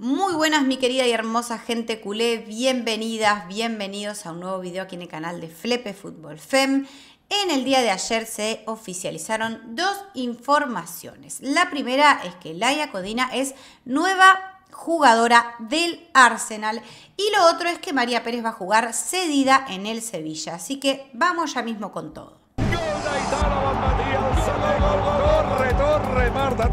Muy buenas mi querida y hermosa gente culé, bienvenidas, bienvenidos a un nuevo video aquí en el canal de Flepe Fútbol Fem. En el día de ayer se oficializaron dos informaciones. La primera es que Laia Codina es nueva jugadora del Arsenal y lo otro es que María Pérez va a jugar cedida en el Sevilla. Así que vamos ya mismo con todo. Torre, Torre, Marta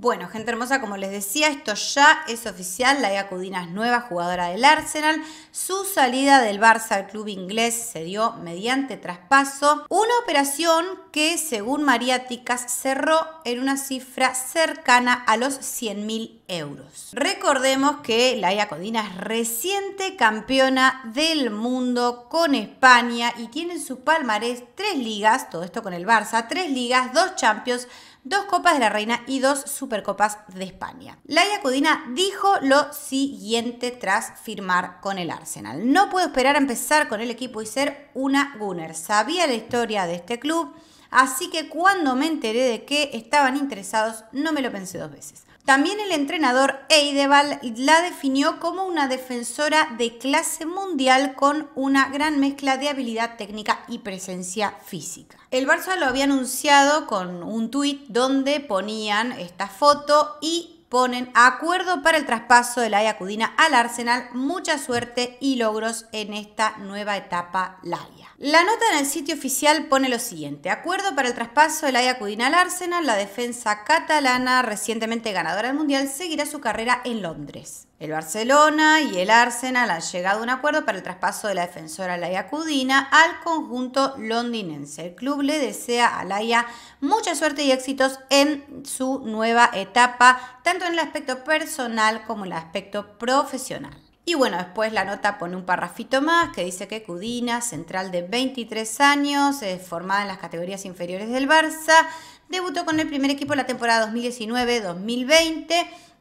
bueno, gente hermosa, como les decía, esto ya es oficial. Laia Cudina es nueva jugadora del Arsenal. Su salida del Barça al club inglés se dio mediante traspaso. Una operación que, según Mariáticas, cerró en una cifra cercana a los 100.000 mil euros. Recordemos que Laia Codina es reciente campeona del mundo con España y tiene en su palmarés tres ligas, todo esto con el Barça, tres ligas, dos Champions, dos copas de la reina y dos supercopas de España. La Codina dijo lo siguiente tras firmar con el Arsenal. No puedo esperar a empezar con el equipo y ser una Gunner. Sabía la historia de este club, así que cuando me enteré de que estaban interesados, no me lo pensé dos veces. También el entrenador Eideval la definió como una defensora de clase mundial con una gran mezcla de habilidad técnica y presencia física. El Barça lo había anunciado con un tuit donde ponían esta foto y ponen acuerdo para el traspaso de la e Cudina al Arsenal. Mucha suerte y logros en esta nueva etapa Laia. E la nota en el sitio oficial pone lo siguiente: acuerdo para el traspaso de la e Cudina al Arsenal. La defensa catalana, recientemente ganadora del mundial, seguirá su carrera en Londres. El Barcelona y el Arsenal han llegado a un acuerdo para el traspaso de la defensora Laia Cudina al conjunto londinense. El club le desea a Laia mucha suerte y éxitos en su nueva etapa, tanto en el aspecto personal como en el aspecto profesional. Y bueno, después la nota pone un parrafito más que dice que Cudina, central de 23 años, eh, formada en las categorías inferiores del Barça, debutó con el primer equipo en la temporada 2019-2020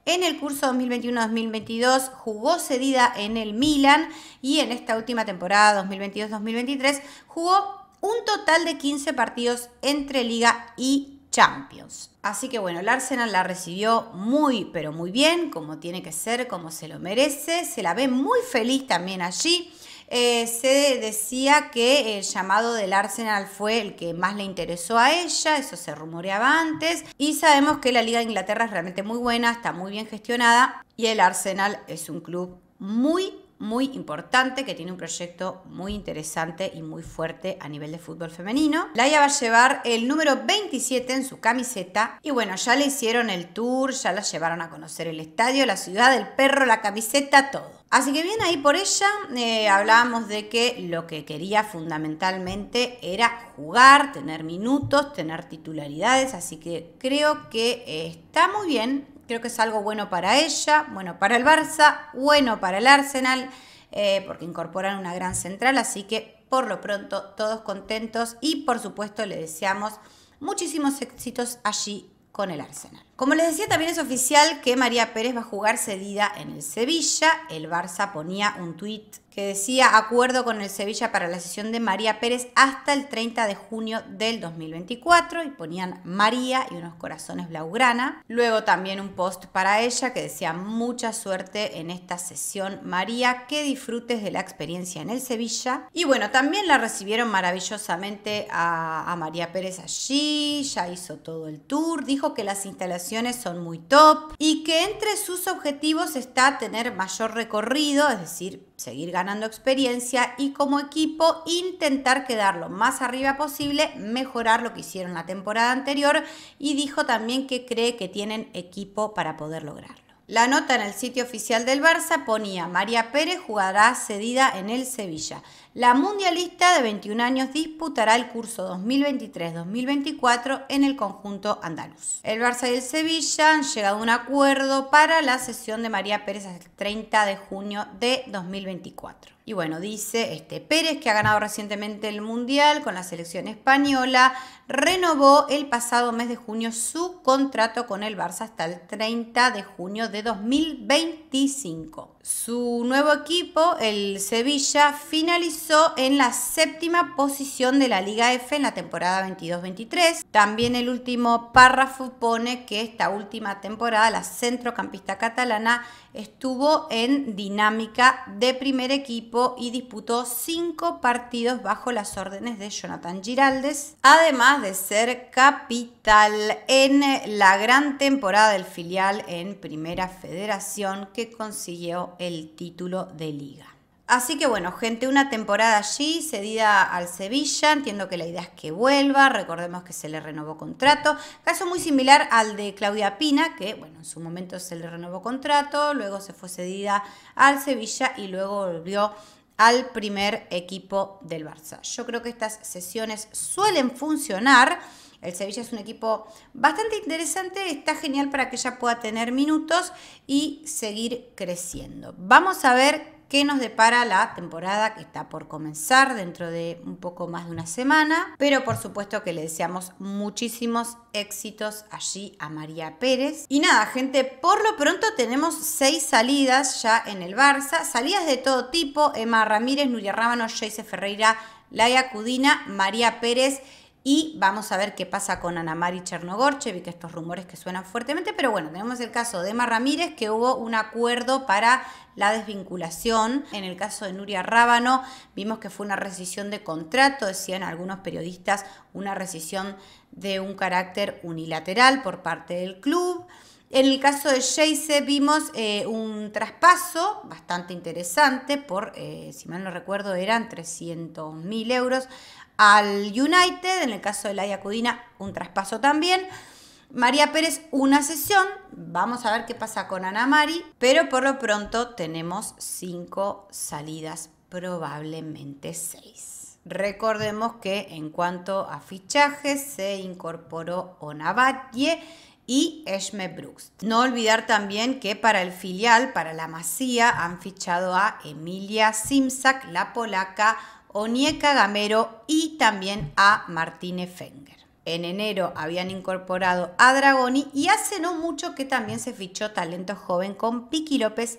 en el curso 2021-2022 jugó cedida en el Milan y en esta última temporada 2022-2023 jugó un total de 15 partidos entre liga y Champions. Así que bueno, el Arsenal la recibió muy, pero muy bien, como tiene que ser, como se lo merece. Se la ve muy feliz también allí. Eh, se decía que el llamado del Arsenal fue el que más le interesó a ella, eso se rumoreaba antes, y sabemos que la Liga de Inglaterra es realmente muy buena, está muy bien gestionada, y el Arsenal es un club muy muy importante que tiene un proyecto muy interesante y muy fuerte a nivel de fútbol femenino. Laia va a llevar el número 27 en su camiseta y bueno, ya le hicieron el tour, ya la llevaron a conocer el estadio, la ciudad, el perro, la camiseta, todo. Así que bien ahí por ella, eh, hablábamos de que lo que quería fundamentalmente era jugar, tener minutos, tener titularidades, así que creo que eh, está muy bien Creo que es algo bueno para ella, bueno para el Barça, bueno para el Arsenal, eh, porque incorporan una gran central, así que por lo pronto todos contentos y por supuesto le deseamos muchísimos éxitos allí con el Arsenal. Como les decía, también es oficial que María Pérez va a jugar cedida en el Sevilla. El Barça ponía un tuit que decía acuerdo con el Sevilla para la sesión de María Pérez hasta el 30 de junio del 2024 y ponían María y unos corazones blaugrana. Luego también un post para ella que decía mucha suerte en esta sesión María, que disfrutes de la experiencia en el Sevilla. Y bueno, también la recibieron maravillosamente a María Pérez allí, ya hizo todo el tour, dijo que las instalaciones son muy top y que entre sus objetivos está tener mayor recorrido, es decir, seguir ganando experiencia y como equipo intentar quedar lo más arriba posible, mejorar lo que hicieron la temporada anterior y dijo también que cree que tienen equipo para poder lograrlo. La nota en el sitio oficial del Barça ponía María Pérez jugará cedida en el Sevilla. La mundialista de 21 años disputará el curso 2023-2024 en el conjunto andaluz. El Barça y el Sevilla han llegado a un acuerdo para la sesión de María Pérez el 30 de junio de 2024. Y bueno, dice este Pérez, que ha ganado recientemente el Mundial con la selección española, renovó el pasado mes de junio su contrato con el Barça hasta el 30 de junio de 2025. Su nuevo equipo, el Sevilla, finalizó en la séptima posición de la Liga F en la temporada 22-23. También el último párrafo pone que esta última temporada la centrocampista catalana estuvo en dinámica de primer equipo y disputó cinco partidos bajo las órdenes de Jonathan Giraldes, además de ser capital en la gran temporada del filial en Primera Federación que consiguió el título de liga. Así que bueno, gente, una temporada allí cedida al Sevilla. Entiendo que la idea es que vuelva. Recordemos que se le renovó contrato. Caso muy similar al de Claudia Pina, que bueno, en su momento se le renovó contrato, luego se fue cedida al Sevilla y luego volvió al primer equipo del Barça. Yo creo que estas sesiones suelen funcionar. El Sevilla es un equipo bastante interesante, está genial para que ella pueda tener minutos y seguir creciendo. Vamos a ver qué nos depara la temporada que está por comenzar dentro de un poco más de una semana, pero por supuesto que le deseamos muchísimos éxitos allí a María Pérez. Y nada, gente, por lo pronto tenemos seis salidas ya en el Barça, salidas de todo tipo, Emma Ramírez, Nuria Rábano, Jace Ferreira, Laia Cudina, María Pérez y vamos a ver qué pasa con Anamari que estos rumores que suenan fuertemente, pero bueno, tenemos el caso de Emma Ramírez, que hubo un acuerdo para la desvinculación. En el caso de Nuria Rábano, vimos que fue una rescisión de contrato, decían algunos periodistas, una rescisión de un carácter unilateral por parte del club. En el caso de Sheise vimos eh, un traspaso bastante interesante por, eh, si mal no recuerdo, eran 300 mil euros al United, en el caso de la Cudina, un traspaso también. María Pérez, una sesión. Vamos a ver qué pasa con Ana Mari, pero por lo pronto tenemos cinco salidas, probablemente seis. Recordemos que en cuanto a fichajes se incorporó Onabatye y Esme Brooks. No olvidar también que para el filial, para la Masía, han fichado a Emilia Simsak, la polaca, Onieka Gamero y también a Martínez Fenger. En enero habían incorporado a Dragoni y hace no mucho que también se fichó talento joven con Piqui López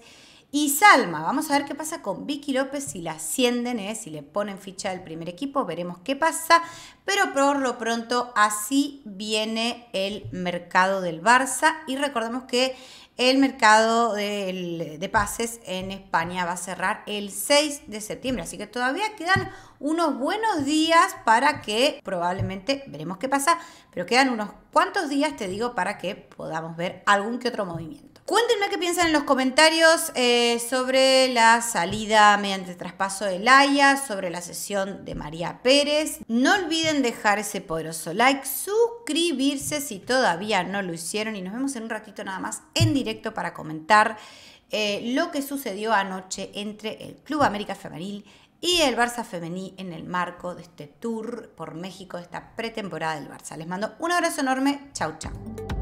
y Salma. Vamos a ver qué pasa con Vicky López si la ascienden, eh, si le ponen ficha del primer equipo, veremos qué pasa. Pero por lo pronto así viene el mercado del Barça y recordemos que el mercado de, pases en España va a cerrar el 6 de septiembre, así que todavía quedan unos buenos días para que probablemente, veremos qué pasa, pero quedan unos cuantos días, te digo, para que podamos ver algún que otro movimiento. Cuéntenme qué piensan en los comentarios eh, sobre la salida mediante traspaso de Laia, sobre la sesión de María Pérez. No olviden dejar ese poderoso like, su suscribirse si todavía no lo hicieron y nos vemos en un ratito nada más en directo para comentar eh, lo que sucedió anoche entre el Club América Femenil y el Barça Femení en el marco de este tour por México, de esta pretemporada del Barça. Les mando un abrazo enorme, chau chau.